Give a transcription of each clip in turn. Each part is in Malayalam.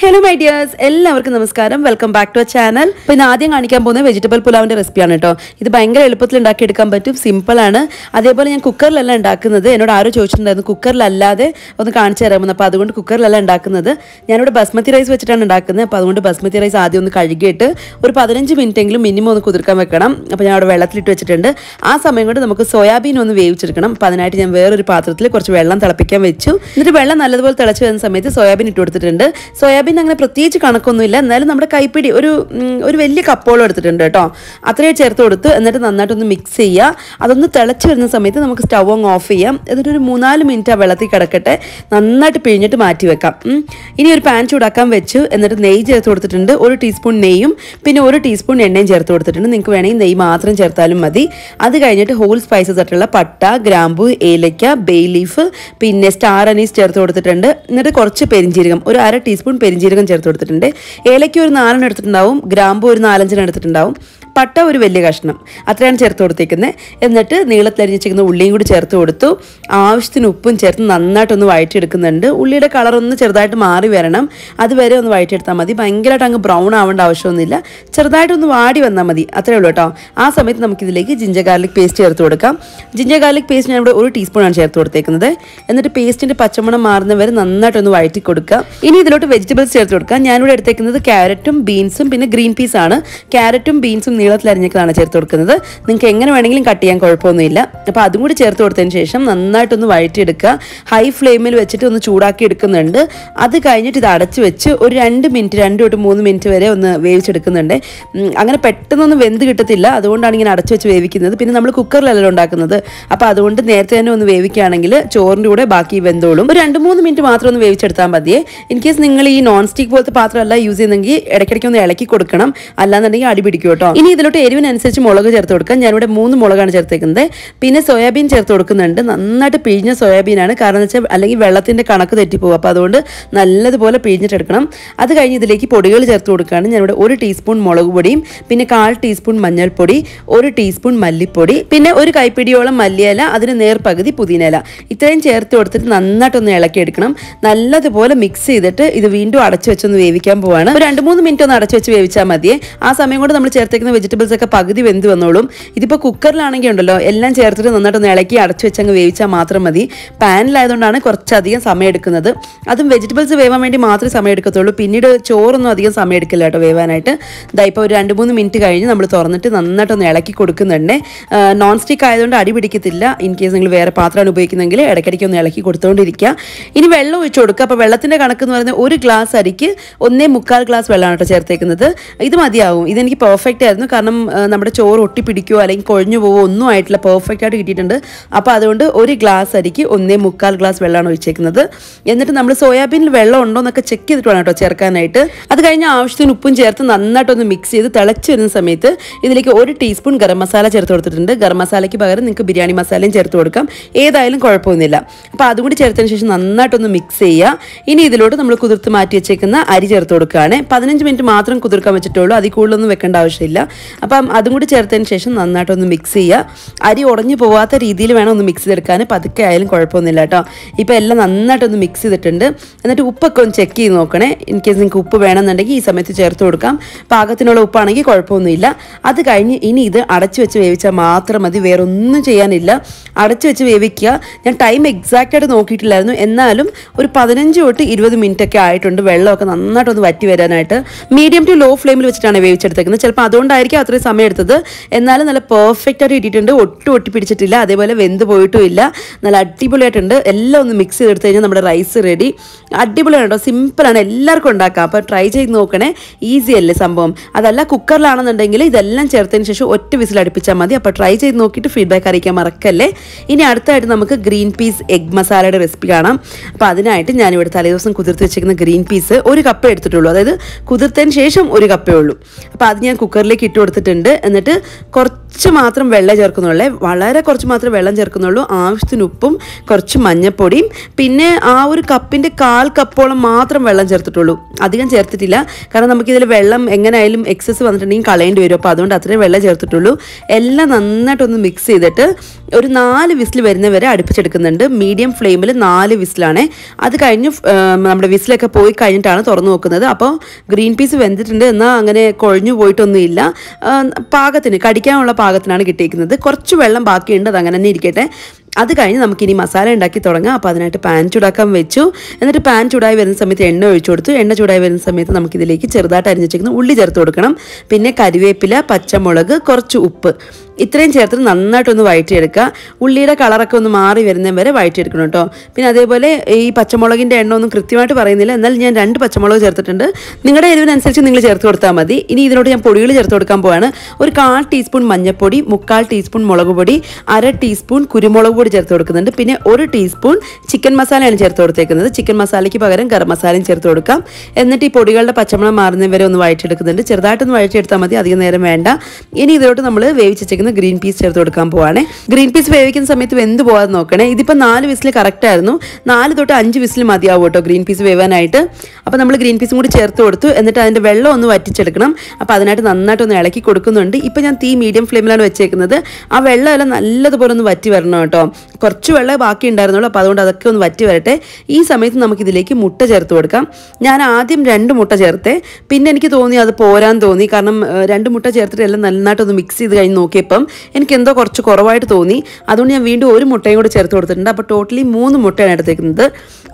ഹലോ മൈ ഡിയേഴ്സ് എല്ലാവർക്കും നമസ്കാരം welcome back to a channel അപ്പോൾ ഇന്ന് ആദ്യം കാണിക്കാൻ പോകുന്ന വെജിറ്റബിൾ പുലാവിൻ്റെ റെസിപ്പിയാണ് കേട്ടോ ഇത് ഭയങ്കര എളുപ്പത്തിൽ ഉണ്ടാക്കിയെടുക്കാൻ പറ്റും സിമ്പിളാണ് അതേപോലെ ഞാൻ കുക്കറിലല്ല ഉണ്ടാക്കുന്നത് എന്നോട് ആരോ ചോദിച്ചിട്ടുണ്ടായിരുന്നു കുക്കറിലല്ലാതെ ഒന്ന് കാണിച്ചു തരാമെന്ന് അപ്പോൾ അതുകൊണ്ട് കുക്കറിലല്ല ഉണ്ടാക്കുന്നത് ഞാനിവിടെ ബസ്മതി റൈസ് വെച്ചിട്ടാണ് ഉണ്ടാക്കുന്നത് അപ്പോൾ അതുകൊണ്ട് ബസ്മതി റൈസ് ആദ്യം ഒന്ന് കഴുകിയിട്ട് ഒരു പതിനഞ്ച് എങ്കിലും മിനിമം ഒന്ന് കുതിർക്കാൻ വെക്കണം അപ്പോൾ ഞാൻ അവിടെ വെള്ളത്തിലിട്ട് വെച്ചിട്ടുണ്ട് ആ സമയം കൊണ്ട് നമുക്ക് സോയാബീൻ ഒന്ന് വേവിച്ചെടുക്കണം അപ്പോൾ അതിനായിട്ട് ഞാൻ വേറൊരു പാത്രത്തിൽ കുറച്ച് വെള്ളം തിളപ്പിക്കാൻ വെച്ചു എന്നിട്ട് വെള്ളം നല്ലതുപോലെ തിളച്ച് വരുന്ന സമയത്ത് സോയാബീൻ ഇട്ട് കൊടുത്തിട്ടുണ്ട് സോയാബീൻ സോയാബീൻ അങ്ങനെ പ്രത്യേകിച്ച് കണക്കൊന്നുമില്ല എന്നാലും നമ്മുടെ കൈപ്പിടി ഒരു ഒരു വലിയ കപ്പോളം എടുത്തിട്ടുണ്ട് കേട്ടോ അത്രയും ചേർത്ത് കൊടുത്ത് എന്നിട്ട് നന്നായിട്ടൊന്ന് മിക്സ് ചെയ്യുക അതൊന്ന് തിളച്ച് വരുന്ന സമയത്ത് നമുക്ക് സ്റ്റൗ അങ്ങ് ഓഫ് ചെയ്യാം എന്നിട്ട് ഒരു മൂന്നാല് മിനിറ്റ് ആ വെള്ളത്തിൽ കിടക്കട്ടെ നന്നായിട്ട് പിഴിഞ്ഞിട്ട് മാറ്റി വെക്കാം ഇനി ഒരു പാൻ ചൂടാക്കാൻ വെച്ചു എന്നിട്ട് നെയ്യ് ചേർത്ത് കൊടുത്തിട്ടുണ്ട് ഒരു ടീസ്പൂൺ നെയ്യും പിന്നെ ഒരു ടീസ്പൂൺ എണ്ണയും ചേർത്ത് കൊടുത്തിട്ടുണ്ട് നിങ്ങൾക്ക് വേണമെങ്കിൽ നെയ്യ് മാത്രം ചേർത്താലും മതി അത് കഴിഞ്ഞിട്ട് ഹോൾ സ്പൈസസ് ആയിട്ടുള്ള പട്ട ഗ്രാമ്പു ഏലയ്ക്ക ബേ ലീഫ് പിന്നെ സ്റ്റാർ അനീസ് ചേർത്ത് കൊടുത്തിട്ടുണ്ട് എന്നിട്ട് കുറച്ച് പെരിഞ്ചീരകം ഒരു അര ടീസ്പൂൺ പെരി പെരിഞ്ജീരകം ചേർത്ത് കൊടുത്തിട്ടുണ്ട് ഏലയ്ക്ക് ഒരു നാലെണ്ണം എടുത്തിട്ടുണ്ടാവും ഗ്രാമ്പു ഒരു നാലഞ്ചെണ്ണം എടുത്തിട്ടുണ്ടാവും പട്ട ഒരു വലിയ കഷ്ണം അത്രയാണ് ചേർത്ത് കൊടുത്തേക്കുന്നത് എന്നിട്ട് നീളത്തിലരിഞ്ഞിരിക്കുന്ന ഉള്ളിയും കൂടി ചേർത്ത് കൊടുത്തു ആവശ്യത്തിന് ഉപ്പും ചേർത്ത് നന്നായിട്ടൊന്ന് വഴറ്റിയെടുക്കുന്നുണ്ട് ഉള്ളിയുടെ കളറൊന്ന് ചെറുതായിട്ട് മാറി വരണം അതുവരെ ഒന്ന് വഴറ്റിയെടുത്താൽ മതി ഭയങ്കരമായിട്ട് അങ്ങ് ബ്രൗൺ ആവേണ്ട ആവശ്യമൊന്നുമില്ല ചെറുതായിട്ടൊന്ന് വാടി വന്നാൽ മതി അത്രേ ഉള്ളൂ കേട്ടോ ആ സമയത്ത് നമുക്കിതിലേക്ക് ജിഞ്ചർ ഗാർലിക് പേസ്റ്റ് ചേർത്ത് കൊടുക്കാം ജിഞ്ചർ ഗാർലിക് പേസ്റ്റ് ഞാൻ ഇവിടെ ഒരു ടീസ്പൂണാണ് ചേർത്ത് കൊടുത്തേക്കുന്നത് എന്നിട്ട് പേസ്റ്റിൻ്റെ പച്ചമണം മാറുന്നവരെ നന്നായിട്ടൊന്ന് വഴറ്റി കൊടുക്കുക ഇനി ഇതിലോട്ട് വെജിറ്റബിൾസ് ചേർത്ത് കൊടുക്കാം ഞാനിവിടെ എടുത്തേക്കുന്നത് ക്യാരറ്റും ബീൻസും പിന്നെ ഗ്രീൻ പീസാണ് ക്യാരറ്റും ബീൻസും നീളത്തിൽ അരിഞ്ഞൊക്കെയാണ് ചേർത്ത് കൊടുക്കുന്നത് നിങ്ങൾക്ക് എങ്ങനെ വേണമെങ്കിലും കട്ട് ചെയ്യാൻ കുഴപ്പമൊന്നുമില്ല അപ്പോൾ അതും കൂടി ചേർത്ത് കൊടുത്തതിന് ശേഷം നന്നായിട്ടൊന്ന് വഴറ്റിയെടുക്കുക ഹൈ ഫ്ലെയിമിൽ വെച്ചിട്ട് ഒന്ന് ചൂടാക്കി എടുക്കുന്നുണ്ട് അത് കഴിഞ്ഞിട്ട് ഇത് അടച്ച് വെച്ച് ഒരു രണ്ട് മിനിറ്റ് രണ്ട് തൊട്ട് മൂന്ന് മിനിറ്റ് വരെ ഒന്ന് വേവിച്ചെടുക്കുന്നുണ്ട് അങ്ങനെ പെട്ടെന്നൊന്നും വെന്ത് കിട്ടത്തില്ല അതുകൊണ്ടാണ് ഇങ്ങനെ അടച്ച് വെച്ച് വേവിക്കുന്നത് പിന്നെ നമ്മൾ കുക്കറിലല്ലോ ഉണ്ടാക്കുന്നത് അപ്പോൾ അതുകൊണ്ട് നേരത്തെ തന്നെ ഒന്ന് വേവിക്കുകയാണെങ്കിൽ ചോറിൻ്റെ കൂടെ ബാക്കി വെന്തോളും ഒരു രണ്ട് മൂന്ന് മിനിറ്റ് മാത്രം ഒന്ന് വേവിച്ചെടുത്താൽ മതിയേ ഇൻ കേസ് നിങ്ങൾ ഈ നോൺ സ്റ്റിക്ക് പോലത്തെ പാത്രമല്ല യൂസ് ചെയ്യുന്നെങ്കിൽ ഇടയ്ക്കിടയ്ക്ക് ഒന്ന് ഇളക്കി കൊടുക്കണം അല്ലാന്നുണ്ടെങ്കിൽ അടി കേട്ടോ ഇനി ഇതിലോട്ട് എരിവിനനുസരിച്ച് മുളക് ചേർത്ത് കൊടുക്കാം ഞാനിവിടെ മൂന്ന് മുളകാണ് ചേർത്തേക്കുന്നത് പിന്നെ സോയാബീൻ ചേർത്ത് കൊടുക്കുന്നുണ്ട് നന്നായിട്ട് പിഴിഞ്ഞ സോയാബീനാണ് കാരണം എന്ന് വെച്ചാൽ അല്ലെങ്കിൽ വെള്ളത്തിൻ്റെ കണക്ക് തെറ്റിപ്പോകും അപ്പോൾ അതുകൊണ്ട് നല്ലതുപോലെ പിഴിഞ്ഞിട്ടെടുക്കണം അത് കഴിഞ്ഞ് ഇതിലേക്ക് പൊടികൾ ചേർത്ത് കൊടുക്കുകയാണ് ഞാനിവിടെ ഒരു ടീസ്പൂൺ മുളക് പൊടിയും പിന്നെ കാൽ ടീസ്പൂൺ മഞ്ഞൾപ്പൊടി ഒരു ടീസ്പൂൺ മല്ലിപ്പൊടി പിന്നെ ഒരു കൈപ്പിടിയോളം മല്ലിയില അതിന് നേർപകുതി പുതിനയില ഇത്രയും ചേർത്ത് കൊടുത്തിട്ട് നന്നായിട്ടൊന്ന് ഇളക്കിയെടുക്കണം നല്ലതുപോലെ മിക്സ് ചെയ്തിട്ട് ഇത് വീണ്ടും അടച്ചു വെച്ചൊന്ന് വേവിക്കാൻ പോവാണ് ഒരു രണ്ട് മൂന്ന് മിനിറ്റ് ഒന്ന് അടച്ചു വെച്ച് വേവിച്ചാൽ മതിയേ ആ സമയം കൊണ്ട് നമ്മൾ ചേർത്തേക്കുന്ന വെജിറ്റബിൾസ് ഒക്കെ പകുതി വെന്ത് വന്നോളും ഇതിപ്പോൾ കുക്കറിലാണെങ്കിൽ ഉണ്ടല്ലോ എല്ലാം ചേർത്തിട്ട് നന്നായിട്ടൊന്ന് ഇളക്കി അടച്ചു വെച്ചങ്ങ് വേവിച്ചാൽ മാത്രം മതി പാനിലായതുകൊണ്ടാണ് കുറച്ചധികം സമയം എടുക്കുന്നത് അതും വെജിറ്റബിൾസ് വേവാൻ വേണ്ടി മാത്രമേ സമയം എടുക്കത്തുള്ളൂ പിന്നീട് ചോറൊന്നും അധികം സമയം എടുക്കില്ല കേട്ടോ വേവാനായിട്ട് ഇതാ ഇപ്പോൾ ഒരു രണ്ട് മൂന്ന് മിനിറ്റ് കഴിഞ്ഞ് നമ്മൾ തുറന്നിട്ട് നന്നായിട്ടൊന്ന് ഇളക്കി കൊടുക്കുന്നുണ്ട് നോൺ സ്റ്റിക്ക് ആയതുകൊണ്ട് അടി പിടിക്കത്തില്ല ഇൻ കേസ് നിങ്ങൾ വേറെ പാത്രമാണ് ഉപയോഗിക്കുന്നതെങ്കിൽ ഇടയ്ക്കിടയ്ക്ക് ഒന്ന് ഇളക്കി കൊടുത്തുകൊണ്ടിരിക്കുക ഇനി വെള്ളം ഒഴിച്ചു കൊടുക്കുക അപ്പോൾ വെള്ളത്തിൻ്റെ കണക്ക് എന്ന് പറയുന്നത് ഒരു ഗ്ലാസ് അരിക്ക് ഒന്നേ മുക്കാൽ ഗ്ലാസ് വെള്ളമാണ് കേട്ടോ ചേർത്തേക്കുന്നത് ഇത് മതിയാവും ഇതെനിക്ക് പെർഫെക്റ്റ് ആയിരുന്നു കാരണം നമ്മുടെ ചോറ് ഒട്ടിപ്പിടിക്കുകയോ അല്ലെങ്കിൽ കുഴഞ്ഞു പോവോ ഒന്നും ആയിട്ടില്ല പെർഫെക്റ്റ് ആയിട്ട് കിട്ടിയിട്ടുണ്ട് അപ്പോൾ അതുകൊണ്ട് ഒരു ഗ്ലാസ് അരിക്ക് ഒന്നേ മുക്കാൽ ഗ്ലാസ് വെള്ളമാണ് ഒഴിച്ചേക്കുന്നത് എന്നിട്ട് നമ്മൾ സോയാബീനിൽ വെള്ളം ഉണ്ടോ എന്നൊക്കെ ചെക്ക് ചെയ്തിട്ട് വേണം കേട്ടോ ചേർക്കാനായിട്ട് അത് കഴിഞ്ഞ ആവശ്യത്തിന് ഉപ്പും ചേർത്ത് നന്നായിട്ടൊന്ന് മിക്സ് ചെയ്ത് തിളച്ച് വരുന്ന സമയത്ത് ഇതിലേക്ക് ഒരു ടീസ്പൂൺ ഗരം മസാല ചേർത്ത് കൊടുത്തിട്ടുണ്ട് ഗരം മസാലയ്ക്ക് പകരം നിങ്ങൾക്ക് ബിരിയാണി മസാലയും ചേർത്ത് കൊടുക്കാം ഏതായാലും കുഴപ്പമൊന്നുമില്ല അപ്പോൾ അതും കൂടി ചേർത്തതിന് ശേഷം നന്നായിട്ടൊന്ന് മിക്സ് ചെയ്യുക ഇനി ഇതിലോട്ട് നമ്മൾ കുതിർത്ത് മാറ്റി വെച്ചേക്കുന്ന അരി ചേർത്ത് കൊടുക്കുകയാണ് പതിനഞ്ച് മിനിറ്റ് മാത്രം കുതിർക്കാൻ വെച്ചിട്ടുള്ളൂ അതിൽ കൂടുതലൊന്നും വെക്കേണ്ട ആവശ്യമില്ല അപ്പം അതും കൂടി ചേർത്തതിന് ശേഷം നന്നായിട്ടൊന്ന് മിക്സ് ചെയ്യുക അരി ഉടഞ്ഞു പോവാത്ത രീതിയിൽ വേണം ഒന്ന് മിക്സ് ചെയ്തെടുക്കാൻ പതുക്കെ ആയാലും കുഴപ്പമൊന്നുമില്ല കേട്ടോ ഇപ്പം എല്ലാം നന്നായിട്ടൊന്ന് മിക്സ് ചെയ്തിട്ടുണ്ട് എന്നിട്ട് ഉപ്പൊക്കെ ഒന്ന് ചെക്ക് ചെയ്ത് നോക്കണേ ഇൻ കേസ് നിങ്ങൾക്ക് ഉപ്പ് വേണമെന്നുണ്ടെങ്കിൽ ഈ സമയത്ത് ചേർത്ത് കൊടുക്കാം പാകത്തിനുള്ള ഉപ്പാണെങ്കിൽ കുഴപ്പമൊന്നുമില്ല അത് കഴിഞ്ഞ് ഇനി ഇത് അടച്ചു വെച്ച് വേവിച്ചാൽ മാത്രം മതി വേറൊന്നും ചെയ്യാനില്ല അടച്ചു വെച്ച് വേവിക്കുക ഞാൻ ടൈം എക്സാക്റ്റ് ആയിട്ട് നോക്കിയിട്ടില്ലായിരുന്നു എന്നാലും ഒരു പതിനഞ്ച് തൊട്ട് ഇരുപത് മിനിറ്റ് ഒക്കെ ആയിട്ടുണ്ട് വെള്ളമൊക്കെ നന്നായിട്ടൊന്ന് വറ്റി വരാനായിട്ട് മീഡിയം ടു ലോ ഫ്ലെയിമിൽ വെച്ചിട്ടാണ് വേവിച്ചെടുത്തേക്കുന്നത് ചിലപ്പോൾ അതുകൊണ്ടായിരിക്കും ആയിരിക്കും അത്രയും സമയം എടുത്തത് എന്നാലും നല്ല പെർഫെക്റ്റ് ആയിട്ട് ഇട്ടിട്ടുണ്ട് ഒട്ടും ഒട്ടി പിടിച്ചിട്ടില്ല അതേപോലെ വെന്ത് പോയിട്ടും ഇല്ല നല്ല അടിപൊളിയായിട്ടുണ്ട് എല്ലാം ഒന്ന് മിക്സ് ചെയ്തെടുത്ത് കഴിഞ്ഞാൽ നമ്മുടെ റൈസ് റെഡി അടിപൊളിയാണ് കേട്ടോ സിമ്പിളാണ് എല്ലാവർക്കും ഉണ്ടാക്കാം അപ്പോൾ ട്രൈ ചെയ്ത് നോക്കണേ ഈസി അല്ലേ സംഭവം അതല്ല കുക്കറിലാണെന്നുണ്ടെങ്കിൽ ഇതെല്ലാം ചേർത്തതിന് ശേഷം ഒറ്റ വിസിൽ അടുപ്പിച്ചാൽ മതി അപ്പോൾ ട്രൈ ചെയ്ത് നോക്കിയിട്ട് ഫീഡ്ബാക്ക് അറിയിക്കാൻ മറക്കല്ലേ ഇനി അടുത്തായിട്ട് നമുക്ക് ഗ്രീൻ പീസ് എഗ് മസാലയുടെ റെസിപ്പി കാണാം അപ്പോൾ അതിനായിട്ട് ഞാനിവിടെ തലേദിവസം കുതിർത്ത് വെച്ചിരിക്കുന്ന ഗ്രീൻ പീസ് ഒരു കപ്പേ എടുത്തിട്ടുള്ളൂ അതായത് കുതിർത്തതിന് ശേഷം ഒരു കപ്പേ ഉള്ളൂ അപ്പോൾ അത് ഞാൻ കുക്കറിലേക്ക് ഇട്ട് കൊടുത്തിട്ടുണ്ട് എന്നിട്ട് കുറച്ച് മാത്രം വെള്ളം ചേർക്കുന്നുള്ളേ വളരെ കുറച്ച് മാത്രം വെള്ളം ചേർക്കുന്നുള്ളൂ ആവശ്യത്തിന് ഉപ്പും കുറച്ച് മഞ്ഞൾപ്പൊടിയും പിന്നെ ആ ഒരു കപ്പിൻ്റെ കാൽ കപ്പോളം മാത്രം വെള്ളം ചേർത്തിട്ടുള്ളൂ അധികം ചേർത്തിട്ടില്ല കാരണം നമുക്കിതിൽ വെള്ളം എങ്ങനെയായാലും എക്സസ് വന്നിട്ടുണ്ടെങ്കിൽ കളയേണ്ടി വരും അപ്പോൾ അതുകൊണ്ട് അത്രയും വെള്ളം ചേർത്തിട്ടുള്ളൂ എല്ലാം നന്നായിട്ടൊന്ന് മിക്സ് ചെയ്തിട്ട് ഒരു നാല് വിസിൽ വരുന്നവരെ അടുപ്പിച്ചെടുക്കുന്നുണ്ട് മീഡിയം ഫ്ലെയിമിൽ നാല് വിസിലാണ് അത് കഴിഞ്ഞ് നമ്മുടെ വിസിലൊക്കെ പോയി കഴിഞ്ഞിട്ടാണ് തുറന്നു നോക്കുന്നത് അപ്പോൾ ഗ്രീൻ പീസ് വെന്തിട്ടുണ്ട് എന്നാൽ അങ്ങനെ കുഴഞ്ഞു പോയിട്ടൊന്നുമില്ല പാകത്തിന് കടിക്കാനുള്ള പാകത്തിനാണ് കിട്ടിയിരിക്കുന്നത് കുറച്ച് വെള്ളം ബാക്കിയുണ്ട് അതങ്ങനെ തന്നെ ഇരിക്കട്ടെ അത് കഴിഞ്ഞ് നമുക്കിനി മസാല ഉണ്ടാക്കി തുടങ്ങാം അപ്പോൾ അതിനായിട്ട് പാൻ ചൂടാക്കാൻ വെച്ചു എന്നിട്ട് പാൻ ചൂടായി വരുന്ന സമയത്ത് എണ്ണ ഒഴിച്ചു കൊടുത്തു എണ്ണ ചൂടായി വരുന്ന സമയത്ത് നമുക്കിതിലേക്ക് ചെറുതായിട്ട് അരിഞ്ഞു ഉള്ളി ചേർത്ത് കൊടുക്കണം പിന്നെ കരിവേപ്പില പച്ചമുളക് കുറച്ച് ഉപ്പ് ഇത്രയും ചേർത്ത് നന്നായിട്ടൊന്ന് വയറ്റിയെടുക്കുക ഉള്ളിയുടെ കളറൊക്കെ ഒന്ന് മാറി വരുന്നതും വരെ വയറ്റിയെടുക്കണം കേട്ടോ പിന്നെ അതേപോലെ ഈ പച്ചമുളകിൻ്റെ എണ്ണ ഒന്നും കൃത്യമായിട്ട് പറയുന്നില്ല എന്നാൽ ഞാൻ രണ്ട് പച്ചമുളക് ചേർത്തിട്ടുണ്ട് നിങ്ങളുടെ എരിവിനനുസരിച്ച് നിങ്ങൾ ചേർത്ത് കൊടുത്താൽ മതി ഇനി ഇതിനോട് ഞാൻ പൊടികൾ ചേർത്ത് കൊടുക്കാൻ പോവാണ് ഒരു കാൽ ടീസ്പൂൺ മഞ്ഞൾപ്പൊടി മുക്കാൽ ടീസ്പൂൺ മുളക് പൊടി അര ടീസ്പൂൺ കുരുമുളക് പൊടി ചേർത്ത് കൊടുക്കുന്നുണ്ട് പിന്നെ ഒരു ടീസ്പൂൺ ചിക്കൻ മസാലയാണ് ചേർത്ത് കൊടുത്തേക്കുന്നത് ചിക്കൻ മസാലയ്ക്ക് പകരം ഗരം മസാലയും ചേർത്ത് കൊടുക്കാം എന്നിട്ട് ഈ പൊടികളുടെ പച്ചമണം മാറുന്നത് വരെ ഒന്ന് വഴറ്റിയെടുക്കുന്നുണ്ട് ചെറുതായിട്ടൊന്ന് വഴറ്റിയെടുത്താൽ മതി അധികം നേരം വേണ്ട ഇനി ഇതിലോട്ട് നമ്മൾ വേവിച്ചിരിക്കുന്ന ഗ്രീൻ പീസ് ചേർത്ത് കൊടുക്കാൻ പോവാണ് ഗ്രീൻ പീസ് വേവിക്കുന്ന സമയത്ത് എന്ത് പോകാതെ നോക്കണേ ഇതിപ്പോൾ നാല് വിസിൽ കറക്റ്റ് ആയിരുന്നു നാല് തൊട്ട് അഞ്ച് വിസിൽ മതിയാവും കേട്ടോ ഗ്രീൻ പീസ് വേവാനായിട്ട് അപ്പോൾ നമ്മൾ ഗ്രീൻ പീസും കൂടി ചേർത്ത് കൊടുത്തു എന്നിട്ട് അതിൻ്റെ വെള്ളം ഒന്ന് വറ്റിച്ചെടുക്കണം അപ്പോൾ അതിനായിട്ട് നന്നായിട്ട് ഒന്ന് ഇളക്കി കൊടുക്കുന്നുണ്ട് ഇപ്പോൾ ഞാൻ തീ മീഡിയം ഫ്ലെയിമിലാണ് വെച്ചേക്കുന്നത് ആ എല്ലാം നല്ലതുപോലെ ഒന്ന് വറ്റി വരണം കേട്ടോ കുറച്ച് വെള്ളമേ ബാക്കി ഉണ്ടായിരുന്നുള്ളൂ അപ്പോൾ അതുകൊണ്ട് അതൊക്കെ ഒന്ന് വറ്റി വരട്ടെ ഈ സമയത്ത് നമുക്കിതിലേക്ക് മുട്ട ചേർത്ത് കൊടുക്കാം ഞാൻ ആദ്യം രണ്ട് മുട്ട ചേർത്തെ പിന്നെ എനിക്ക് തോന്നി അത് പോരാൻ തോന്നി കാരണം രണ്ട് മുട്ട ചേർത്തിട്ട് എല്ലാം നന്നായിട്ടൊന്ന് മിക്സ് ചെയ്ത് കഴിഞ്ഞ് നോക്കിയപ്പം എനിക്ക് എന്തോ കുറച്ച് കുറവായിട്ട് തോന്നി അതുകൊണ്ട് ഞാൻ വീണ്ടും ഒരു മുട്ടയും കൂടെ ചേർത്ത് കൊടുത്തിട്ടുണ്ട് അപ്പോൾ ടോട്ടലി മൂന്ന് മുട്ടയാണ് എടുത്തേക്കുന്നത്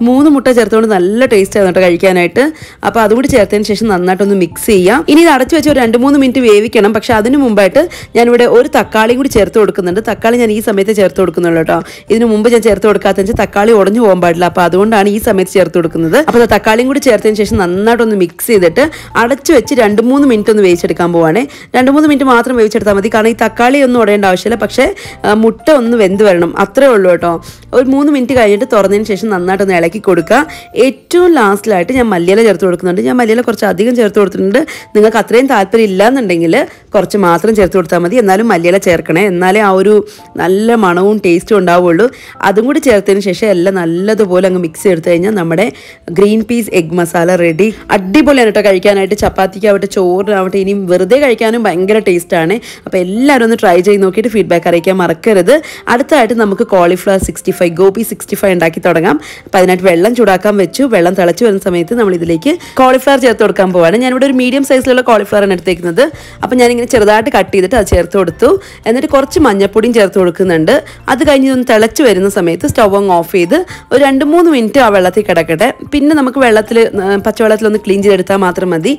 മൂന്ന് മുട്ട ചേർത്തുകൊണ്ട് നല്ല ടേസ്റ്റ് ആയിരുന്നു കേട്ടോ കഴിക്കാനായിട്ട് അപ്പോൾ അതുകൂടി ചേർത്തതിന് ശേഷം നന്നായിട്ടൊന്ന് മിക്സ് ചെയ്യാം ഇനി ഇത് അടച്ചു വെച്ച് ഒരു രണ്ട് മൂന്ന് മിനിറ്റ് വേവിക്കണം പക്ഷേ അതിന് മുമ്പായിട്ട് ഞാനിവിടെ ഒരു തക്കാളിയും കൂടി ചേർത്ത് കൊടുക്കുന്നുണ്ട് തക്കാളി ഞാൻ ഈ സമയത്ത് ചേർത്ത് കൊടുക്കുന്നുള്ളൂ കേട്ടോ ഇതിനു മുമ്പ് ഞാൻ ചേർത്ത് കൊടുക്കാത്ത തക്കാളി ഉടഞ്ഞു പോകാൻ പാടില്ല അപ്പൊ അതുകൊണ്ടാണ് ഈ സമയത്ത് ചേർത്ത് കൊടുക്കുന്നത് അപ്പൊ തക്കാളിയും കൂടി ചേർത്തതിന് ശേഷം നന്നായിട്ടൊന്ന് മിക്സ് ചെയ്തിട്ട് അടച്ചു വെച്ച് രണ്ട് മൂന്ന് മിനിറ്റ് ഒന്ന് വേവിച്ചെടുക്കാൻ പോവാണേ രണ്ട് മൂന്ന് മിനിറ്റ് മാത്രം വേവിച്ചെടുത്താൽ മതി കാരണം ഈ തക്കാളി ഒന്നും ഉടയേണ്ട ആവശ്യമില്ല പക്ഷേ മുട്ട ഒന്ന് വെന്ത് വരണം അത്രേ ഉള്ളൂ കേട്ടോ ഒരു മൂന്ന് മിനിറ്റ് കഴിഞ്ഞിട്ട് തുറന്നതിന് ശേഷം നന്നായിട്ടൊന്ന് ഇളക്കി കൊടുക്കുക ഏറ്റവും ലാസ്റ്റിലായിട്ട് ഞാൻ മല്ലിയില ചേർത്ത് കൊടുക്കുന്നുണ്ട് ഞാൻ മല്ലിയില കുറച്ച് അധികം ചേർത്ത് കൊടുത്തിട്ടുണ്ട് നിങ്ങൾക്ക് അത്രയും താല്പര്യം ഇല്ല എന്നുണ്ടെങ്കിൽ കുറച്ച് മാത്രം ചേർത്ത് കൊടുത്താൽ മതി എന്നാലും മല്ലിയില ചേർക്കണേ എന്നാലേ ആ ഒരു നല്ല മണവും ടേസ്റ്റും ഉണ്ടാവുള്ളൂ അതും കൂടി ചേർത്തതിന് ശേഷം എല്ലാം നല്ലതുപോലെ അങ്ങ് മിക്സ് ചെയ്തു കഴിഞ്ഞാൽ നമ്മുടെ green peas egg masala ready അടിപൊളിയാണ് കേട്ടോ കഴിക്കാനായിട്ട് ആവട്ടെ ചോറിനാവട്ടെ ഇനിയും വെറുതെ കഴിക്കാനും ഭയങ്കര ടേസ്റ്റാണ് അപ്പോൾ എല്ലാവരും ഒന്ന് ട്രൈ ചെയ്ത് നോക്കിയിട്ട് ഫീഡ്ബാക്ക് അറിയിക്കാൻ മറക്കരുത് അടുത്തായിട്ട് നമുക്ക് cauliflower sixty five gobi sixty five ഉണ്ടാക്കി തുടങ്ങാം അപ്പോൾ അതിനായിട്ട് വെള്ളം ചൂടാക്കാൻ വെച്ചു വെള്ളം തിളച്ച് വരുന്ന സമയത്ത് നമ്മൾ ഇതിലേക്ക് കോളിഫ്ലവർ ചേർത്ത് കൊടുക്കാൻ പോവാണ് ഞാനിവിടെ ഒരു മീഡിയം സൈസിലുള്ള കോളിഫ്ലവർ ആണ് എടുത്തേക്കുന്നത് അപ്പോൾ ഞാനിങ്ങനെ ചെറുതായിട്ട് കട്ട് ചെയ്തിട്ട് അത് ചേർത്ത് കൊടുത്തു എന്നിട്ട് കുറച്ച് മഞ്ഞപ്പൊടിയും ചേർത്ത് കൊടുക്കുന്നുണ്ട് അത് കഴിഞ്ഞ് ഇതൊന്ന് തിളച്ച് വരുന്ന സമയത്ത് സ്റ്റൗ അങ്ങ് ഓഫ് ചെയ്ത് ഒരു രണ്ട് മൂന്ന് മിനിറ്റ് ആ വെള്ളത്തിൽ കിടക്കട്ടെ പിന്നെ നമുക്ക് വെള്ളത്തിൽ പച്ചവെള്ളത്തിൽ ഒന്ന് ക്ലീൻ ചെയ്തെടുത്താൽ മാത്രം മതി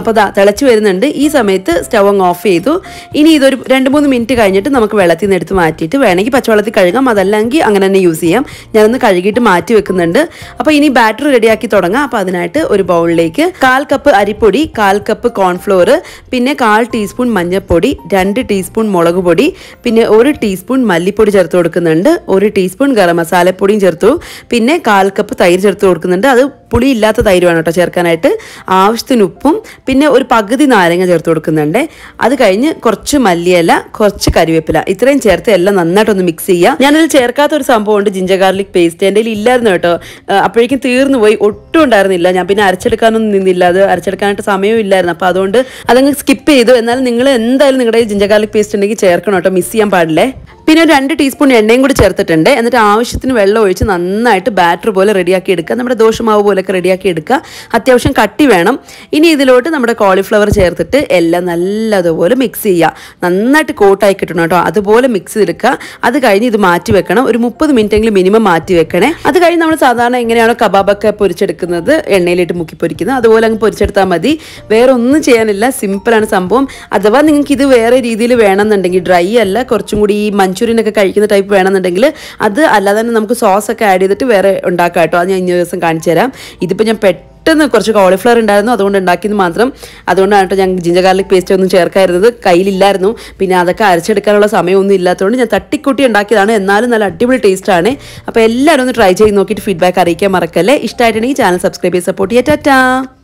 അപ്പോൾ അതാ തിളച്ച് വരുന്നുണ്ട് ഈ സമയത്ത് സ്റ്റൗ അങ്ങ് ഓഫ് ചെയ്തു ഇനി ഇതൊരു രണ്ട് മൂന്ന് മിനിറ്റ് കഴിഞ്ഞിട്ട് നമുക്ക് വെള്ളത്തിൽ നിന്ന് എടുത്ത് മാറ്റിയിട്ട് വേണമെങ്കിൽ പച്ചവെള്ളത്തിൽ കഴുകാം അതല്ലെങ്കിൽ അങ്ങനെ തന്നെ യൂസ് ചെയ്യാം ഞാനൊന്ന് കഴുകിയിട്ട് മാറ്റി വെക്കുന്നുണ്ട് അപ്പോൾ ഇനി ബാറ്റർ റെഡിയാക്കി തുടങ്ങാം അപ്പോൾ അതിനായിട്ട് ഒരു ബൗളിലേക്ക് കാൽ കപ്പ് അരിപ്പൊടി കാൽ കപ്പ് കോൺഫ്ലോർ പിന്നെ കാൽ ടീസ്പൂൺ മഞ്ഞൾപ്പൊടി രണ്ട് ടീസ്പൂൺ മുളക് പൊടി പിന്നെ ഒരു ടീസ്പൂൺ മല്ലിപ്പൊടി ചേർത്ത് കൊടുക്കുന്നത് കൊടുക്കുന്നുണ്ട് ഒരു ടീസ്പൂൺ ഗരം മസാലപ്പൊടിയും ചേർത്തു പിന്നെ കാൽ കപ്പ് തൈര് ചേർത്ത് കൊടുക്കുന്നുണ്ട് അത് പുളി തൈര് വേണം കേട്ടോ ചേർക്കാനായിട്ട് ആവശ്യത്തിന് ഉപ്പും പിന്നെ ഒരു പകുതി നാരങ്ങ ചേർത്ത് കൊടുക്കുന്നുണ്ട് അത് കഴിഞ്ഞ് കുറച്ച് മല്ലിയില കുറച്ച് കരിവേപ്പില ഇത്രയും ചേർത്ത് എല്ലാം നന്നായിട്ടൊന്ന് മിക്സ് ചെയ്യുക ഞാനതിൽ ചേർക്കാത്ത ഒരു സംഭവം ഉണ്ട് ജിഞ്ചർ ഗാർലിക് പേസ്റ്റ് എൻ്റെ ഇല്ലായിരുന്നു കേട്ടോ അപ്പോഴേക്കും തീർന്നു പോയി ഒട്ടും ഉണ്ടായിരുന്നില്ല ഞാൻ പിന്നെ അരച്ചെടുക്കാനൊന്നും നിന്നില്ല അത് അരച്ചെടുക്കാനായിട്ട് സമയവും ഇല്ലായിരുന്നു അപ്പോൾ അതുകൊണ്ട് അതങ്ങ് സ്കിപ്പ് ചെയ്തു എന്നാൽ നിങ്ങൾ എന്തായാലും നിങ്ങളുടെ ജിഞ്ചർ ഗാർലിക് പേസ്റ്റ് ഉണ്ടെങ്കിൽ ചേർക്കണം കേട്ടോ മിസ് ചെയ്യാൻ പാടില്ലേ പിന്നെ ഒരു രണ്ട് ടീസ്പൂൺ എണ്ണയും കൂടി ചേർത്തിട്ടുണ്ട് എന്നിട്ട് ആവശ്യത്തിന് വെള്ളം ഒഴിച്ച് നന്നായിട്ട് ബാറ്റർ പോലെ റെഡിയാക്കി എടുക്കുക നമ്മുടെ ദോഷമാവ് പോലെയൊക്കെ റെഡിയാക്കി എടുക്കുക അത്യാവശ്യം കട്ടി വേണം ഇനി ഇതിലോട്ട് നമ്മുടെ കോളിഫ്ലവർ ചേർത്തിട്ട് എല്ലാം നല്ലതുപോലെ മിക്സ് ചെയ്യുക നന്നായിട്ട് കോട്ടായി കിട്ടണം കേട്ടോ അതുപോലെ മിക്സ് ചെയ്തെടുക്കുക അത് കഴിഞ്ഞ് ഇത് മാറ്റി വെക്കണം ഒരു മുപ്പത് എങ്കിലും മിനിമം മാറ്റി വെക്കണേ അത് കഴിഞ്ഞ് നമ്മൾ സാധാരണ എങ്ങനെയാണോ കബാബൊക്കെ പൊരിച്ചെടുക്കുന്നത് എണ്ണയിലിട്ട് മുക്കി പൊരിക്കുന്നത് അതുപോലെ അങ്ങ് പൊരിച്ചെടുത്താൽ മതി വേറെ ഒന്നും ചെയ്യാനില്ല സിമ്പിളാണ് സംഭവം അഥവാ നിങ്ങൾക്ക് ഇത് വേറെ രീതിയിൽ വേണമെന്നുണ്ടെങ്കിൽ ഡ്രൈ അല്ല കുറച്ചും കൂടി ഈ മഞ്ച് മഞ്ചൂരിയനൊക്കെ കഴിക്കുന്ന ടൈപ്പ് വേണമെന്നുണ്ടെങ്കിൽ അത് അല്ലാതെ തന്നെ നമുക്ക് സോസൊക്കെ ആഡ് ചെയ്തിട്ട് വേറെ ഉണ്ടാക്കാം കേട്ടോ അത് ഞാൻ ഇന്ന ദിവസം കാണിച്ചു തരാം ഇതിപ്പോൾ ഞാൻ പെട്ടെന്ന് പെട്ടെന്ന് കുറച്ച് കോളിഫ്ലവർ ഉണ്ടായിരുന്നു അതുകൊണ്ട് ഉണ്ടാക്കിയത് മാത്രം അതുകൊണ്ടാണ് കേട്ടോ ഞാൻ ജിഞ്ചർ ഗാർലിക് പേസ്റ്റ് ഒന്നും ചേർക്കായിരുന്നത് കയ്യിലില്ലായിരുന്നു പിന്നെ അതൊക്കെ അരച്ചെടുക്കാനുള്ള സമയമൊന്നും ഇല്ലാത്തതുകൊണ്ട് ഞാൻ തട്ടിക്കൂട്ടി ഉണ്ടാക്കിയതാണ് എന്നാലും നല്ല അടിപൊളി ടേസ്റ്റാണ് അപ്പോൾ എല്ലാവരും ഒന്ന് ട്രൈ ചെയ്ത് നോക്കിയിട്ട് ഫീഡ്ബാക്ക് അറിയിക്കാൻ മറക്കല്ലേ ഇഷ്ടമായിട്ടുണ്ടെങ്കിൽ ചാനൽ സബ്സ്ക്രൈബ് ചെയ്ത് സപ്പോർട്ട് ചെയ്യാം ടാറ്റാ